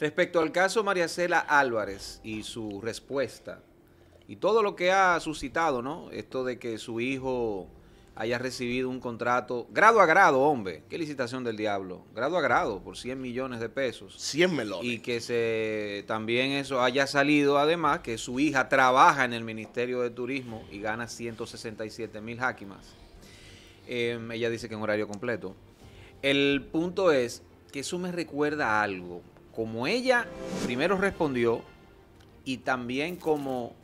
Respecto al caso María Cela Álvarez y su respuesta y todo lo que ha suscitado, ¿no? Esto de que su hijo haya recibido un contrato grado a grado, hombre, qué licitación del diablo, grado a grado por 100 millones de pesos. 100 melones. Y que también eso haya salido además que su hija trabaja en el Ministerio de Turismo y gana 167 mil jaquimas. Em, ella dice que en horario completo. El punto es que eso me recuerda algo como ella primero respondió y también como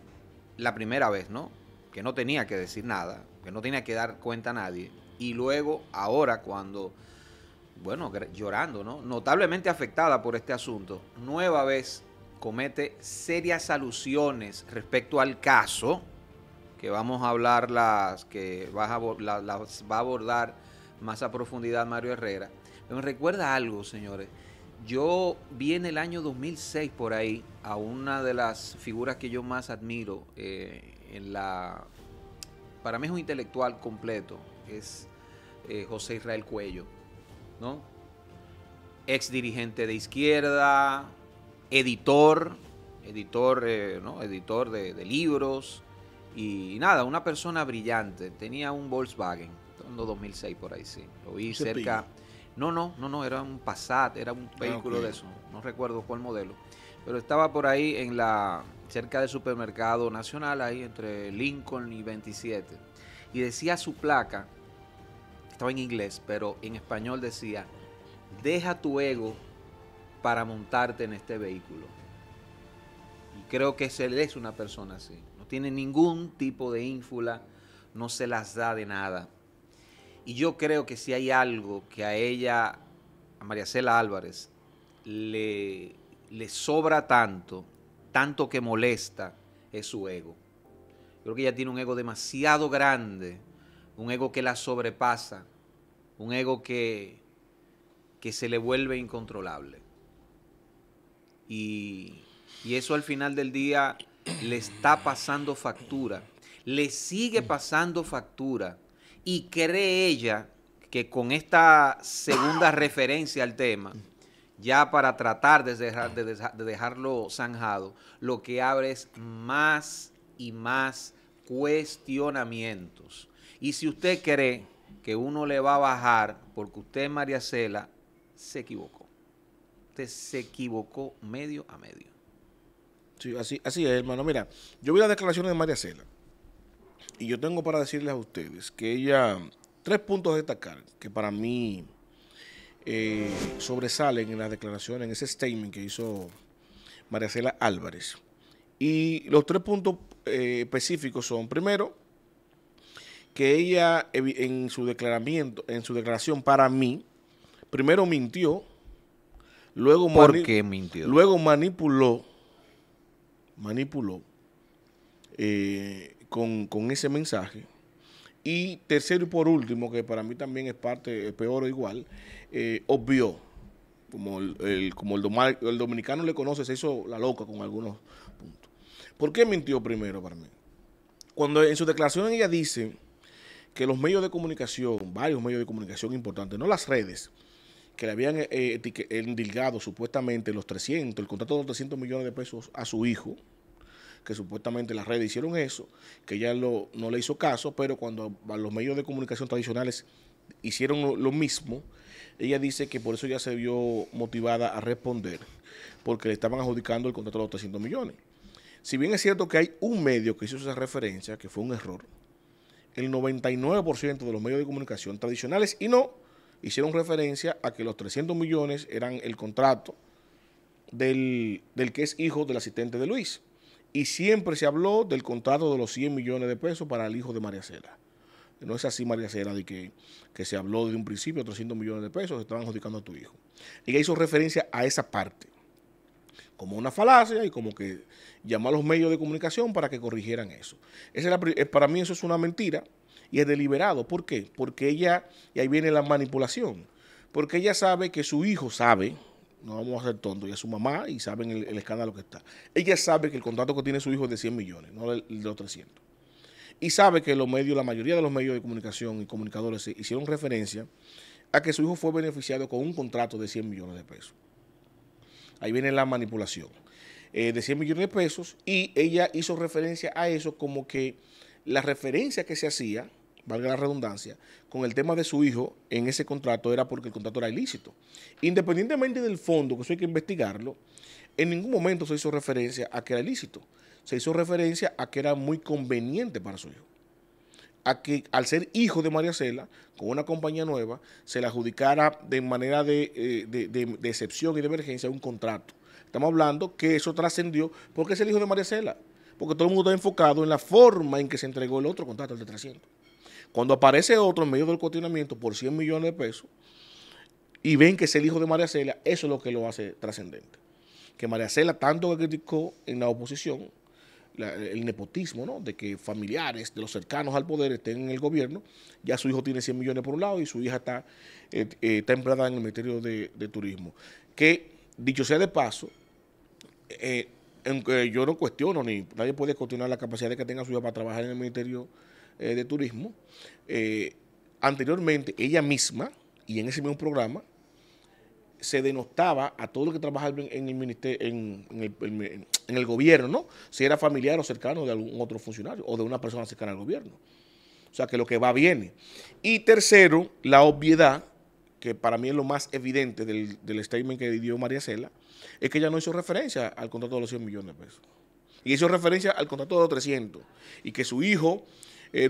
la primera vez, ¿no? Que no tenía que decir nada, que no tenía que dar cuenta a nadie. Y luego, ahora, cuando, bueno, llorando, ¿no? Notablemente afectada por este asunto, nueva vez comete serias alusiones respecto al caso, que vamos a hablar las que las, va a abordar más a profundidad Mario Herrera. Me recuerda algo, señores. Yo vi en el año 2006 por ahí a una de las figuras que yo más admiro eh, en la... Para mí es un intelectual completo, es eh, José Israel Cuello, ¿no? Ex dirigente de izquierda, editor, editor, eh, ¿no? editor de, libros, y, nada, una persona brillante. Tenía un Volkswagen, en 2006 por ahí, sí. Lo vi cerca... No, no, no, no, era un Passat, era un ah, vehículo de eso, no recuerdo cuál modelo. Pero estaba por ahí en la cerca del supermercado nacional, ahí entre Lincoln y 27. Y decía su placa, estaba en inglés, pero en español decía, deja tu ego para montarte en este vehículo. Y creo que le es una persona así. No tiene ningún tipo de ínfula, no se las da de nada. Y yo creo que si hay algo que a ella, a María Cela Álvarez, le, sobra tanto, tanto que molesta, es su ego. Creo que ella tiene un ego demasiado grande, un ego que la sobrepasa, un ego que, que se le vuelve incontrolable. Y, y eso al final del día le está pasando factura, le sigue pasando factura y cree ella que con esta segunda referencia al tema, ya para tratar de, dejarlo zanjado, lo que abre es más y más cuestionamientos. Y si usted cree que uno le va a bajar porque usted, María Cela, se equivocó. Usted se equivocó medio a medio. Sí, así, así es, hermano. Mira, yo vi las declaraciones de María Cela. Y yo tengo para decirles a ustedes que ella, tres puntos a destacar que para mí eh, sobresalen en la declaración, en ese statement que hizo Maricela Álvarez. Y los tres puntos eh, específicos son, primero, que ella en su declaramiento, en su declaración para mí, primero mintió, luego, ¿Por mintió? luego manipuló, manipuló eh, con, ese mensaje. Y tercero y por último, que para mí también es parte, peor o igual, eh, obvió. Como, el, como el, el, dominicano le conoce, se hizo la loca con algunos puntos. ¿Por qué mintió primero para mí? Cuando en su declaración ella dice que los medios de comunicación, varios medios de comunicación importantes, no las redes, que le habían eh, supuestamente los 300, el contrato de los 300 millones de pesos a su hijo, que supuestamente las redes hicieron eso, que ya no le hizo caso, pero cuando los medios de comunicación tradicionales hicieron lo, mismo, ella dice que por eso ya se vio motivada a responder, porque le estaban adjudicando el contrato de los 300 millones. Si bien es cierto que hay un medio que hizo esa referencia, que fue un error, el 99% de los medios de comunicación tradicionales y no hicieron referencia a que los 300 millones eran el contrato del, del que es hijo del asistente de Luis y siempre se habló del contrato de los 100 millones de pesos para el hijo de María Cela. No es así, María Cela, de que, que se habló de un principio, 300 millones de pesos, que estaban adjudicando a tu hijo. Ella hizo referencia a esa parte, como una falacia y como que llamó a los medios de comunicación para que corrigieran eso. es eh, para mí eso es una mentira y es deliberado. ¿Por qué? Porque ella, y ahí viene la manipulación, porque ella sabe que su hijo sabe, no vamos a ser tontos, ella es su mamá y saben el, escándalo que está. Ella sabe que el contrato que tiene su hijo es de 100 millones, no de los 300. Y sabe que los medios, la mayoría de los medios de comunicación y comunicadores hicieron referencia a que su hijo fue beneficiado con un contrato de 100 millones de pesos. Ahí viene la manipulación. Eh, de 100 millones de pesos y ella hizo referencia a eso como que la referencia que se hacía valga la redundancia, con el tema de su hijo en ese contrato era porque el contrato era ilícito. Independientemente del fondo, que eso hay que investigarlo, en ningún momento se hizo referencia a que era ilícito. Se hizo referencia a que era muy conveniente para su hijo. A que al ser hijo de María Cela, con una compañía nueva, se le adjudicara de manera de, eh, excepción y de emergencia un contrato. Estamos hablando que eso trascendió porque es el hijo de María Cela. Porque todo el mundo está enfocado en la forma en que se entregó el otro contrato, el de 300. Cuando aparece otro en medio del cuestionamiento por 100 millones de pesos y ven que es el hijo de María Cela, eso es lo que lo hace trascendente. Que María Cela tanto criticó en la oposición el nepotismo, ¿no? De que familiares de los cercanos al poder estén en el gobierno, ya su hijo tiene 100 millones por un lado y su hija está, eh, eh, empleada en el Ministerio de, Turismo. Que, dicho sea de paso, eh, eh, yo no cuestiono, ni nadie puede cuestionar la capacidad que tenga su hija para trabajar en el Ministerio eh, de Turismo, eh, anteriormente ella misma, y en ese mismo programa, se denotaba a todo lo que trabajaba en, el, ministerio, en, el, gobierno, si era familiar o cercano de algún otro funcionario o de una persona cercana al gobierno. O sea, que lo que va viene. Y tercero, la obviedad, que para mí es lo más evidente del, del statement que dio María Cela, es que ella no hizo referencia al contrato de los 100 millones de pesos. Y hizo referencia al contrato de los 300. Y que su hijo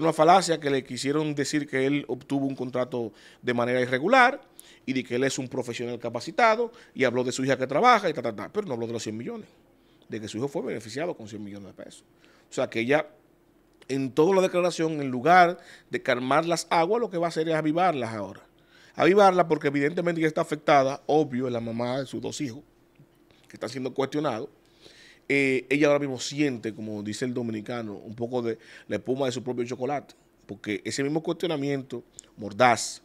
una eh, falacia que le quisieron decir que él obtuvo un contrato de manera irregular y de que él es un profesional capacitado y habló de su hija que trabaja y tal, pero no habló de los 100 millones, de que su hijo fue beneficiado con 100 millones de pesos. O sea que ella, en toda la declaración, en lugar de calmar las aguas, lo que va a hacer es avivarlas ahora. Avivarlas porque evidentemente ya está afectada, obvio, la mamá de sus dos hijos, que están siendo cuestionados eh, ella ahora mismo siente, como dice el dominicano, un poco de la espuma de su propio chocolate, porque ese mismo cuestionamiento mordaz,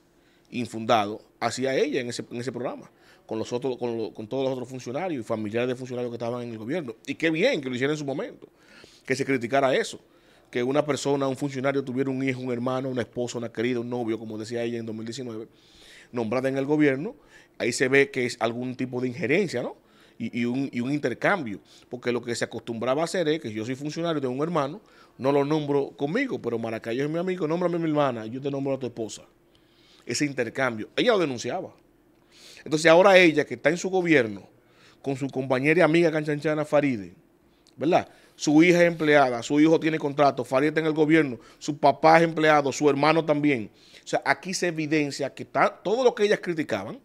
infundado, hacía ella en ese, en ese programa, con, los otros, con, con todos los otros funcionarios y familiares de funcionarios que estaban en el gobierno. Y qué bien que lo hiciera en su momento, que se criticara eso que una persona, un funcionario, tuviera un hijo, un hermano, una esposa, una querida, un novio, como decía ella en 2019, nombrada en el gobierno, ahí se ve que es algún tipo de injerencia, ¿no? y, un, intercambio. Porque lo que se acostumbraba a hacer es que yo soy funcionario de un hermano, no lo nombro conmigo, pero Maracayo es mi amigo, nómbrame a mi hermana, yo te nombro a tu esposa. Ese intercambio. Ella lo denunciaba. Entonces ahora ella que está en su gobierno, con su compañera y amiga canchanchana Faride, ¿verdad? Su hija es empleada, su hijo tiene contrato, Faride está en el gobierno, su papá es empleado, su hermano también. O sea, aquí se evidencia que todo lo que ellas criticaban,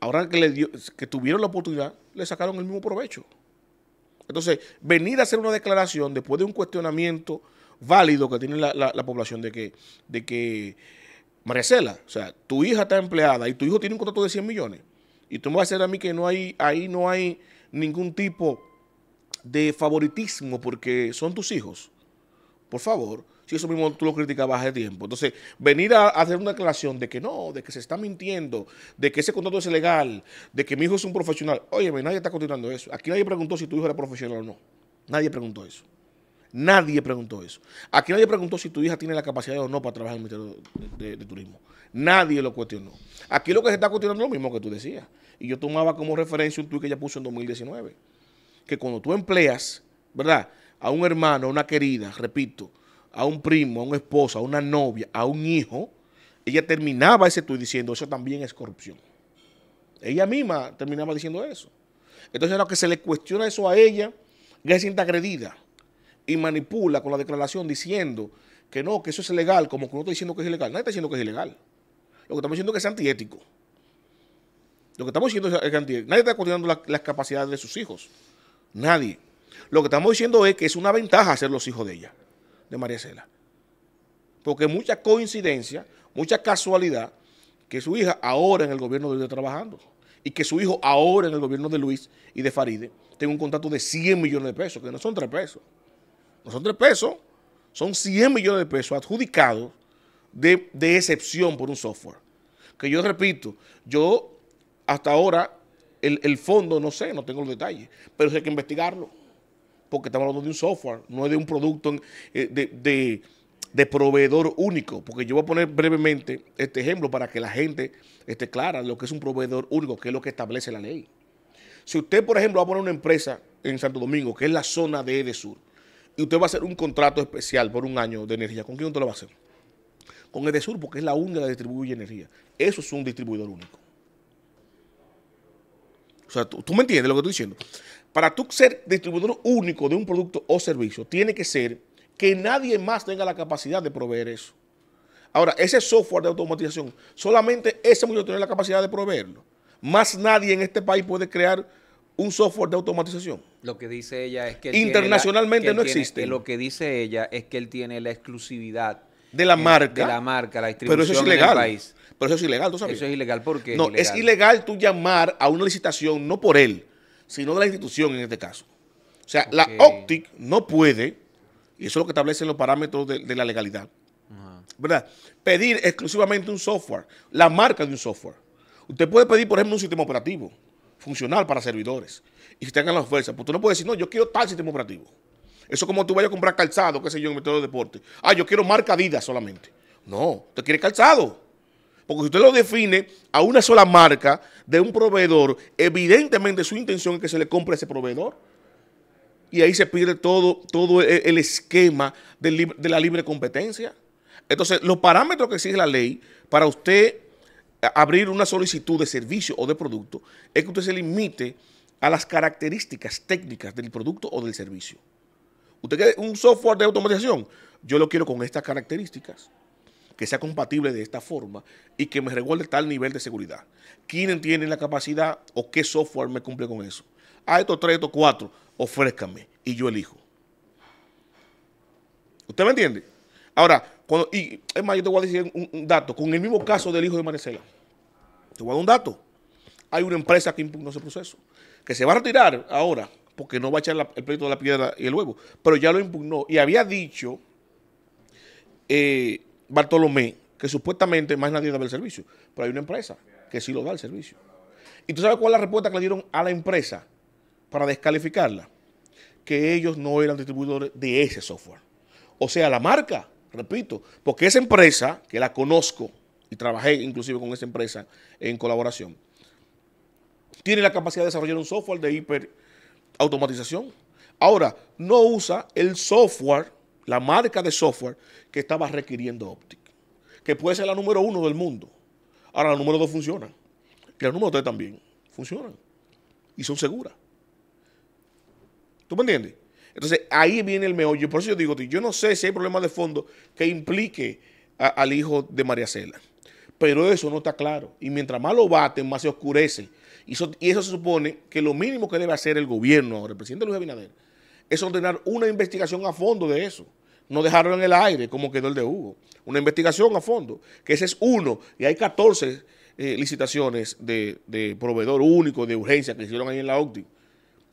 ahora que tuvieron la oportunidad, le sacaron el mismo provecho. Entonces, venir a hacer una declaración después de un cuestionamiento válido que tiene la, población de que, de que María o sea, tu hija está empleada y tu hijo tiene un contrato de 100 millones. Y tú me vas a decir a mí que no hay, ahí no hay ningún tipo de favoritismo porque son tus hijos. Por favor, y eso mismo tú lo criticabas hace tiempo. Entonces, venir a, hacer una declaración de que no, de que se está mintiendo, de que ese contrato es ilegal de que mi hijo es un profesional. Oye, nadie está continuando eso. Aquí nadie preguntó si tu hijo era profesional o no. Nadie preguntó eso. Nadie preguntó eso. Aquí nadie preguntó si tu hija tiene la capacidad o no para trabajar en el Ministerio de, Turismo. Nadie lo cuestionó. Aquí lo que se está cuestionando es lo mismo que tú decías. Y yo tomaba como referencia un tweet que ella puso en 2019. Que cuando tú empleas, ¿verdad? A un hermano, a una querida, repito, a un primo, a un esposo, a una novia, a un hijo, ella terminaba ese tú diciendo, eso también es corrupción. Ella misma terminaba diciendo eso. Entonces, lo que se le cuestiona eso a ella, ella se siente agredida y manipula con la declaración diciendo que no, que eso es legal, como que uno está diciendo que es ilegal. Nadie está diciendo que es ilegal. Lo que estamos diciendo es que es antiético. Lo que estamos diciendo es que antiético. Nadie está cuestionando las capacidades de sus hijos. Nadie. Lo que estamos diciendo es que es una ventaja ser los hijos de ella de María Cela. Porque mucha coincidencia, mucha casualidad, que su hija ahora en el gobierno de Luis está trabajando y que su hijo ahora en el gobierno de Luis y de Faride tenga un contrato de 100 millones de pesos, que no son 3 pesos. No son tres pesos, son 100 millones de pesos adjudicados de, excepción por un software. Que yo repito, yo hasta ahora el, el fondo no sé, no tengo los detalles, pero hay que investigarlo porque estamos hablando de un software, no es de un producto eh, de, proveedor único. Porque yo voy a poner brevemente este ejemplo para que la gente esté clara lo que es un proveedor único, que es lo que establece la ley. Si usted, por ejemplo, va a poner una empresa en Santo Domingo, que es la zona de Edesur, y usted va a hacer un contrato especial por un año de energía, ¿con quién usted lo va a hacer? Con Edesur, porque es la única que distribuye energía. Eso es un distribuidor único. O sea, tú, me entiendes lo que estoy diciendo. Para tú ser distribuidor único de un producto o servicio, tiene que ser que nadie más tenga la capacidad de proveer eso. Ahora, ese software de automatización, solamente ese muchacho tiene la capacidad de proveerlo. Más nadie en este país puede crear un software de automatización. Lo que dice ella es que... Internacionalmente no existe. lo que dice ella es que él tiene la exclusividad. De la marca. De la marca, la distribución Pero eso es ilegal. En país. Pero eso es ilegal, ¿tú sabes? Eso es ilegal porque... No, es ilegal. tú llamar a una licitación, no por él, sino de la institución en este caso. O sea, la OPTIC no puede, y eso es lo que establecen los parámetros de, la legalidad, ¿verdad? Pedir exclusivamente un software, la marca de un software. Usted puede pedir, por ejemplo, un sistema operativo funcional para servidores y si tengan la fuerzas. Pues tú no puedes decir, no, yo quiero tal sistema operativo. Eso como tú vayas a comprar calzado, qué sé yo, en el de deporte. Ah, yo quiero marca Adidas solamente. No, usted quiere calzado. Porque si usted lo define a una sola marca de un proveedor, evidentemente su intención es que se le compre a ese proveedor. Y ahí se pierde todo, todo e, el esquema de, de la libre competencia. Entonces, los parámetros que exige la ley para usted abrir una solicitud de servicio o de producto es que usted se limite a las características técnicas del producto o del servicio. Usted quiere un software de automatización, yo lo quiero con estas características que sea compatible de esta forma y que me recuerde tal nivel de seguridad. ¿Quién tiene la capacidad o qué software me cumple con eso? A estos tres, estos cuatro, ofrézcanme y yo elijo. ¿Usted me entiende? Ahora, cuando, y es más, yo te voy a decir un, dato. Con el mismo caso del hijo de Maricela, te voy a dar un dato. Hay una empresa que impugnó ese proceso, que se va a retirar ahora porque no va a echar el pleito de la piedra y el huevo, pero ya lo impugnó y había dicho eh, Bartolomé, que supuestamente más nadie debe el servicio, pero hay una empresa que sí lo da el servicio. ¿Y tú sabes cuál es la respuesta que le dieron a la empresa para descalificarla? Que ellos no eran distribuidores de ese software. O sea, la marca, repito, porque esa empresa, que la conozco y trabajé inclusive con esa empresa en colaboración, tiene la capacidad de desarrollar un software de hiperautomatización. Ahora, no usa el software la marca de software que estaba requiriendo Optic, que puede ser la número uno del mundo. Ahora la número dos funciona, y la número tres también funciona. y son seguras. ¿Tú me entiendes? Entonces ahí viene el meollo. Por eso yo digo, yo no sé si hay problemas de fondo que implique al hijo de María Cela. Pero eso no está claro. Y mientras más lo baten, más se oscurece. Y eso, y eso se supone que lo mínimo que debe hacer el gobierno ahora, el presidente Luis Abinader, es ordenar una investigación a fondo de eso. No dejarlo en el aire, como quedó el de Hugo. Una investigación a fondo, que ese es uno, y hay 14 eh, licitaciones de, proveedor único de urgencia que hicieron ahí en la OCDI,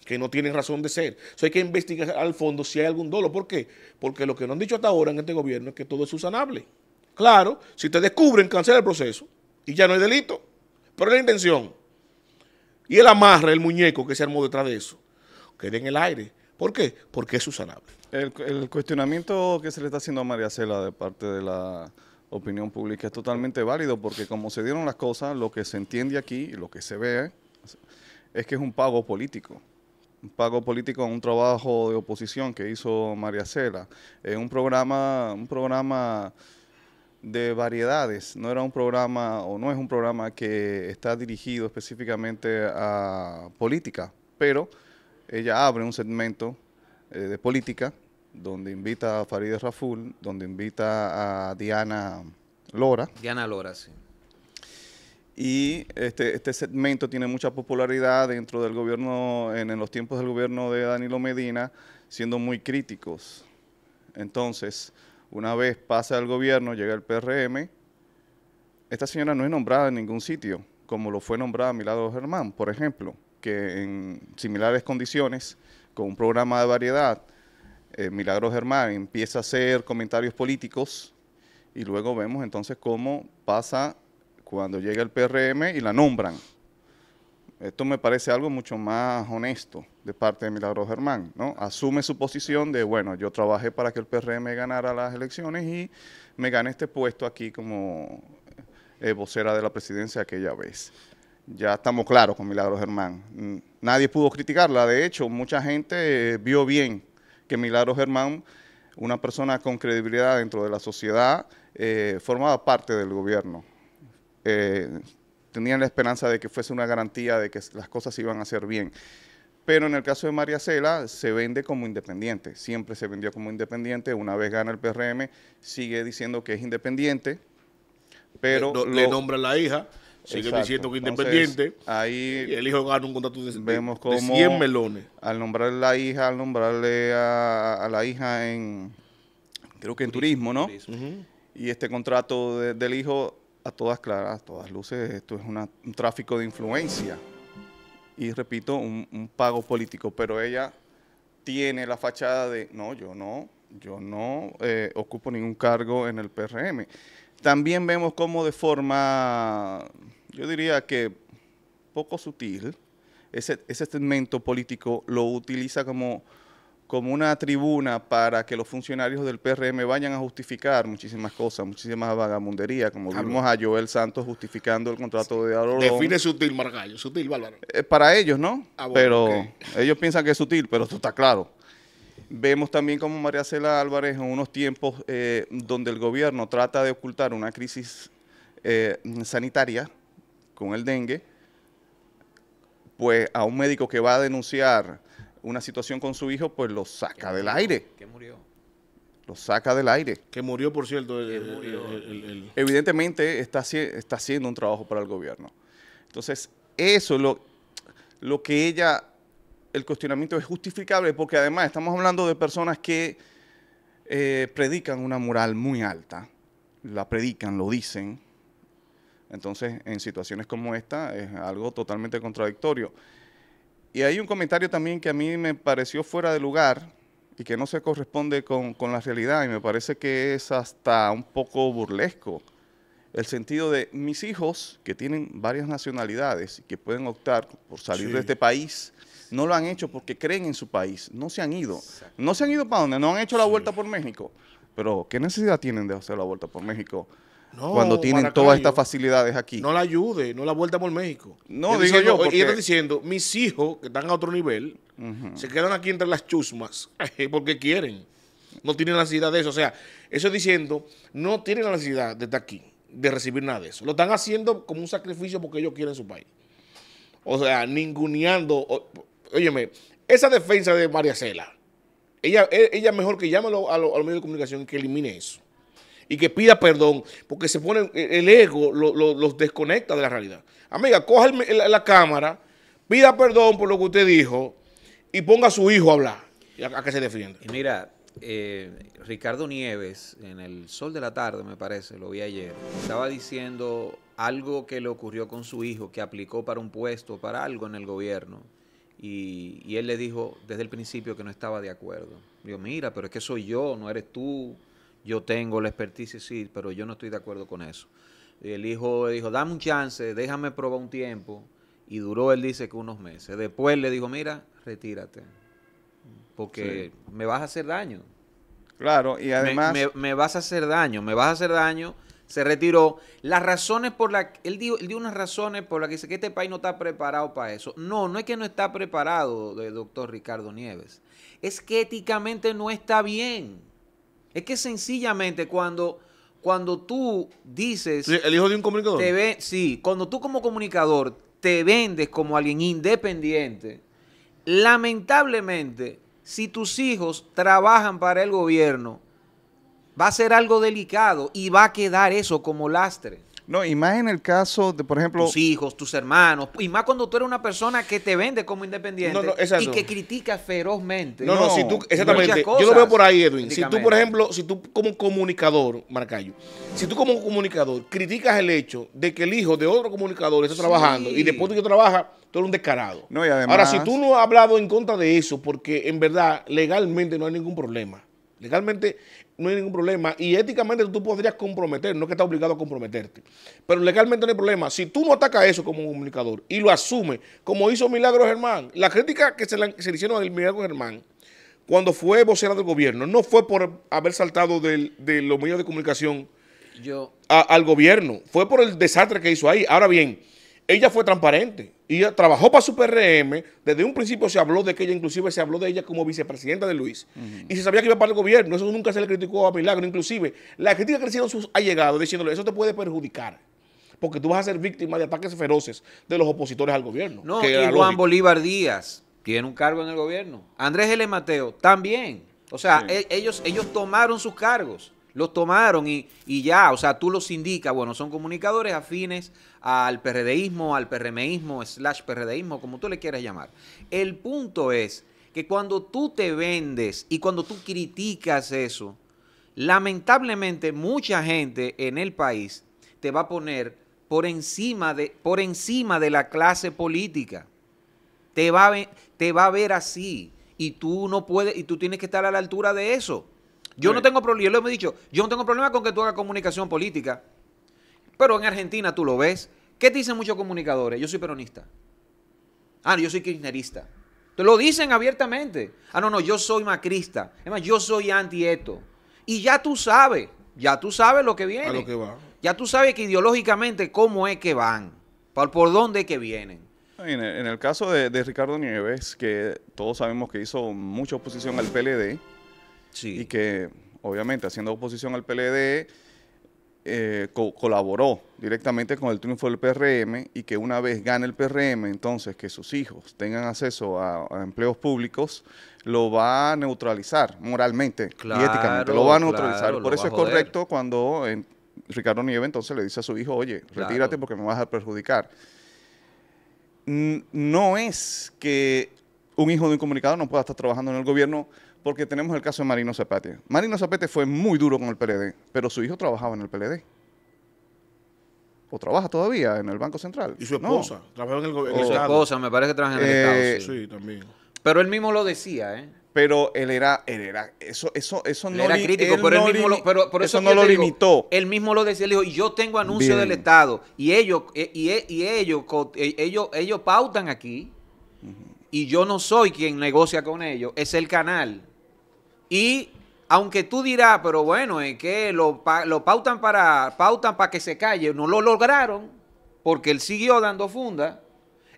que no tienen razón de ser. Eso hay que investigar al fondo si hay algún dolo. ¿Por qué? Porque lo que no han dicho hasta ahora en este gobierno es que todo es susanable. Claro, si te descubren, cancela el proceso y ya no hay delito. Pero la intención. Y el amarre, el muñeco que se armó detrás de eso, queda en el aire. ¿Por qué? Porque es usanable. El, cuestionamiento que se le está haciendo a María Cela de parte de la opinión pública es totalmente válido porque como se dieron las cosas, lo que se entiende aquí y lo que se ve es que es un pago político. Un pago político a un trabajo de oposición que hizo María Cela. Es un programa, un programa de variedades. No era un programa o no es un programa que está dirigido específicamente a política, pero ella abre un segmento eh, de política donde invita a Farideh Raful, donde invita a Diana Lora. Diana Lora, sí. Y este, este segmento tiene mucha popularidad dentro del gobierno, en, los tiempos del gobierno de Danilo Medina, siendo muy críticos. Entonces, una vez pasa el gobierno, llega el PRM, esta señora no es nombrada en ningún sitio, como lo fue nombrada mi lado Germán, por ejemplo que en similares condiciones, con un programa de variedad, Milagro eh, Milagros Germán empieza a hacer comentarios políticos y luego vemos entonces cómo pasa cuando llega el PRM y la nombran. Esto me parece algo mucho más honesto de parte de Milagro Germán, ¿no? Asume su posición de, bueno, yo trabajé para que el PRM ganara las elecciones y me gané este puesto aquí como eh, vocera de la presidencia aquella vez ya estamos claros con Milagro Germán. Mm, nadie pudo criticarla, de hecho, mucha gente eh, vio bien que Milagro Germán, una persona con credibilidad dentro de la sociedad, eh, formaba parte del gobierno. Eh, tenían la esperanza de que fuese una garantía de que las cosas iban a ser bien. Pero en el caso de María Cela, se vende como independiente. Siempre se vendió como independiente. Una vez gana el PRM, sigue diciendo que es independiente. Pero le, le nombra la hija Sigue diciendo que independiente. ahí el hijo gana un contrato de, 100 melones. Al nombrar la hija, al nombrarle a, la hija en, creo que en turismo, ¿no? Y este contrato del hijo, a todas claras, a todas luces, esto es un tráfico de influencia. Y repito, un, pago político. Pero ella tiene la fachada de, no, yo no, yo no eh, ocupo ningún cargo en el PRM. También vemos cómo de forma, yo diría que poco sutil, ese, segmento político lo utiliza como, como una tribuna para que los funcionarios del PRM vayan a justificar muchísimas cosas, muchísimas vagamunderías, como vimos a Joel Santos justificando el contrato de Aurora. Define sutil, Margallo, sutil, Bárbaro. Eh, para ellos, ¿no? Ah, pero ellos piensan que es sutil, pero esto está claro. Vemos también como María Cela Álvarez en unos tiempos eh, donde el gobierno trata de ocultar una crisis eh, sanitaria con el dengue, pues a un médico que va a denunciar una situación con su hijo, pues lo saca del aire. Que murió. Lo saca del aire. Que murió, por cierto. Evidentemente está, está haciendo un trabajo para el gobierno. Entonces, eso lo, lo que ella el cuestionamiento es justificable porque además estamos hablando de personas que eh, predican una moral muy alta, la predican, lo dicen. Entonces, en situaciones como esta es algo totalmente contradictorio. Y hay un comentario también que a mí me pareció fuera de lugar y que no se corresponde con, la realidad y me parece que es hasta un poco burlesco. El sentido de mis hijos que tienen varias nacionalidades y que pueden optar por salir de este país no lo han hecho porque creen en su país. No se han ido. No se han ido para donde. No han hecho la vuelta por México. Pero, ¿qué necesidad tienen de hacer la vuelta por México? cuando tienen todas estas facilidades aquí. No la ayude, no la vuelta por México. No, digo yo. Y está diciendo, mis hijos, que están a otro nivel, se quedan aquí entre las chusmas porque quieren. No tienen la necesidad de eso. O sea, eso diciendo, no tienen la necesidad de estar aquí, de recibir nada de eso. Lo están haciendo como un sacrificio porque ellos quieren su país. O sea, ninguneando. Óyeme, esa defensa de María Cela, ella, e, ella mejor que llame a, lo, a, los medios de comunicación que elimine eso y que pida perdón, porque se pone e, el ego los lo, desconecta de la realidad. Amiga, coja la, cámara, pida perdón por lo que usted dijo y ponga a su hijo a hablar, a, a que se defienda. mira, eh, Ricardo Nieves, en el sol de la tarde, me parece, lo vi ayer, estaba diciendo algo que le ocurrió con su hijo, que aplicó para un puesto, para algo en el gobierno y, él le dijo desde el principio que no estaba de acuerdo. Dijo, mira, pero es que soy yo, no eres tú, yo tengo la experticia, sí, pero yo no estoy de acuerdo con eso. Y el hijo dijo, dame un chance, déjame probar un tiempo. Y duró, él dice, que unos meses. Después le dijo, mira, retírate, porque me vas a hacer daño. Claro, y además... me vas a hacer daño, me vas a hacer daño se retiró. Las razones por las él dio, él dio unas razones por las que dice que este país no está preparado para eso. No, no es que no está preparado, doctor Ricardo Nieves. Es que éticamente no está bien. Es que sencillamente cuando, cuando tú dices. el hijo de un comunicador. sí, cuando tú como comunicador te vendes como alguien independiente, lamentablemente, si tus hijos trabajan para el gobierno, va a ser algo delicado y va a quedar eso como lastre. No, y más en el caso de, por ejemplo... Tus hijos, tus hermanos, y más cuando tú eres una persona que te vende como independiente y que critica ferozmente. No, no, si tú, exactamente. yo lo veo por ahí, Edwin. Si tú, por ejemplo, si tú como comunicador, Marcayo, si tú como comunicador criticas el hecho de que el hijo de otro comunicador está trabajando y después de que trabaja, tú eres un descarado. No, Ahora, si tú no has hablado en contra de eso, porque en verdad legalmente no hay ningún problema. Legalmente no hay ningún problema. Y éticamente tú podrías comprometer, no es que estás obligado a comprometerte. Pero legalmente no hay problema. Si tú no atacas eso como un comunicador y lo asumes, como hizo Milagro Germán, la crítica que se le, hicieron a Milagro Germán cuando fue vocera del gobierno no fue por haber saltado de los medios de comunicación al gobierno, fue por el desastre que hizo ahí. Ahora bien, ella fue transparente y trabajó para su PRM. Desde un principio se habló de que ella, inclusive se habló de ella como vicepresidenta de Luis. Y se sabía que iba para el gobierno. Eso nunca se le criticó a Milagro. Inclusive, la crítica que le hicieron sus allegados diciéndole, eso te puede perjudicar. Porque tú vas a ser víctima de ataques feroces de los opositores al gobierno. No, y Juan Bolívar Díaz tiene un cargo en el gobierno. Andrés L. Mateo también. O sea, e-, ellos, ellos tomaron sus cargos los tomaron y, y, ya, o sea, tú los indicas, bueno, son comunicadores afines al PRDismo, al PRMismo, slash PRDismo, como tú le quieras llamar. El punto es que cuando tú te vendes y cuando tú criticas eso, lamentablemente mucha gente en el país te va a poner por encima de, por encima de la clase política. Te va, a, te va a ver así y tú no puedes y tú tienes que estar a la altura de eso. Yo no tengo problema, yo lo he dicho, yo no tengo problema con que tú hagas comunicación política. Pero en Argentina tú lo ves. ¿Qué te dicen muchos comunicadores? Yo soy peronista. Ah, yo soy kirchnerista. Te lo dicen abiertamente. Ah, no, no, yo soy macrista. Es más, yo soy anti eto Y ya tú sabes, ya tú sabes lo que viene. Ya tú sabes que ideológicamente cómo es que van, por, por dónde es que vienen. En el, caso de, de, Ricardo Nieves, que todos sabemos que hizo mucha oposición al PLD, sí. y que obviamente haciendo oposición al PLD eh, colaboró directamente con el triunfo del PRM y que una vez gane el PRM, entonces que sus hijos tengan acceso a, empleos públicos, lo va a neutralizar moralmente y éticamente, lo va a neutralizar. Por eso es correcto cuando Ricardo Nieve entonces le dice a su hijo, oye, retírate porque me vas a perjudicar. no es que un hijo de un comunicado no pueda estar trabajando en el gobierno porque tenemos el caso de Marino Zapate. Marino Zapate fue muy duro con el PLD, pero su hijo trabajaba en el PLD. O trabaja todavía en el Banco Central. Y su esposa, trabajaba en el, gobierno. su esposa, me parece que trabaja en el Estado. Eh, sí. también. Pero él mismo lo decía, ¿eh? Pero él era, él era, eso, eso, eso no era crítico, pero él mismo lo, pero por eso, no lo limitó. Él mismo lo decía, él dijo, yo tengo anuncio del Estado y ellos, eh, eh, y, ellos, ellos, ellos pautan aquí y yo no soy quien negocia con ellos, es el canal. Y aunque tú dirás, pero bueno, es que lo, pautan para pautan para que se calle, no lo lograron porque él siguió dando funda,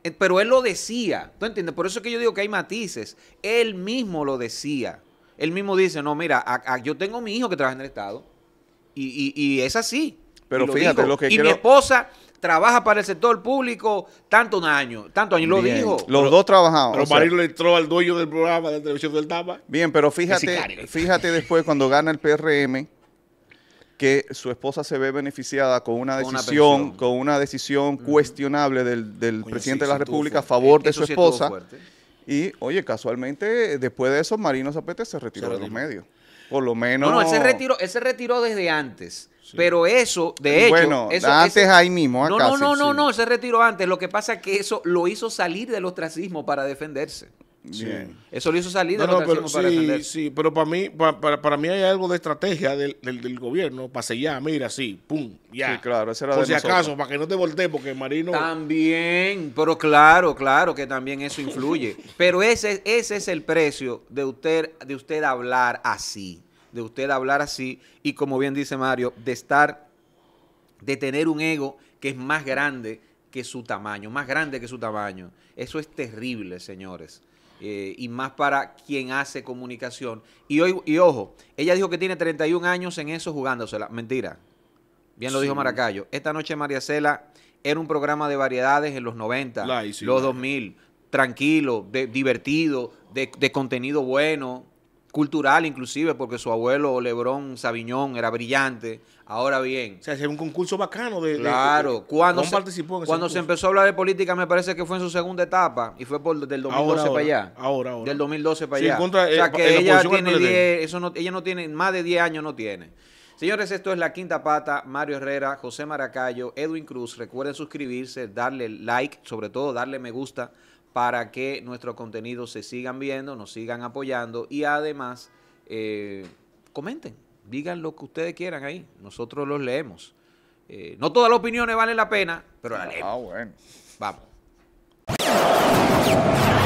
eh, pero él lo decía, ¿tú entiendes? Por eso es que yo digo que hay matices, él mismo lo decía, él mismo dice, no, mira, yo tengo mi hijo que trabaja en el Estado y, es así. Pero fíjate, lo, que que y mi esposa trabaja para el sector público tanto un año. Tanto año lo dijo. Los dos trabajaban. Pero Marino le entró al dueño del programa de televisión del tapa Bien, pero fíjate, fíjate después cuando gana el PRM que su esposa se ve beneficiada con una decisión, con una decisión cuestionable del, presidente de la República a favor e- de su esposa. Y oye, casualmente, después de eso, Marino Zapete se retiró, de los medios. Por lo menos. No, no, él se retiró, él se retiró desde antes. Pero eso, de hecho. antes ahí mismo. No, no, no, no, no, se retiró antes. Lo que pasa es que eso lo hizo salir del ostracismo para defenderse. Eso lo hizo salir del ostracismo para defenderse. Sí, pero para mí, para, mí hay algo de estrategia del, gobierno pase ya, mira, sí, pum, ya. claro, ese era Por si acaso, para que no te voltee, porque Marino. También, pero claro, claro que también eso influye. pero ese, ese es el precio de usted, de usted hablar así de usted hablar así y como bien dice Mario, de estar, de tener un ego que es más grande que su tamaño, más grande que su tamaño. Eso es terrible, señores. Eh, y más para quien hace comunicación. Y, hoy, y ojo, ella dijo que tiene 31 años en eso jugándosela. Mentira. Bien lo dijo Maracayo. Esta noche María Cela era un programa de variedades en los 90, los 2000. Tranquilo, de, divertido, de, de contenido bueno cultural inclusive, porque su abuelo Lebrón Sabiñón era brillante. Ahora bien. O sea, es un concurso bacano de... Claro, cuando, se, participó cuando se empezó a hablar de política me parece que fue en su segunda etapa y fue por del 2012 para allá. Ahora, ahora. Del 2012 para allá. o sea, eh, que ella, tiene eso no, ella no tiene, más de 10 años no tiene. Señores, esto es La Quinta Pata, Mario Herrera, José Maracayo, Edwin Cruz. Recuerden suscribirse, darle like, sobre todo darle me gusta para que nuestros contenidos se sigan viendo, nos sigan apoyando y además eh, comenten, digan lo que ustedes quieran ahí, nosotros los leemos. Eh, no todas las opiniones valen la pena, pero la ah, leemos. Ah, bueno. Vamos.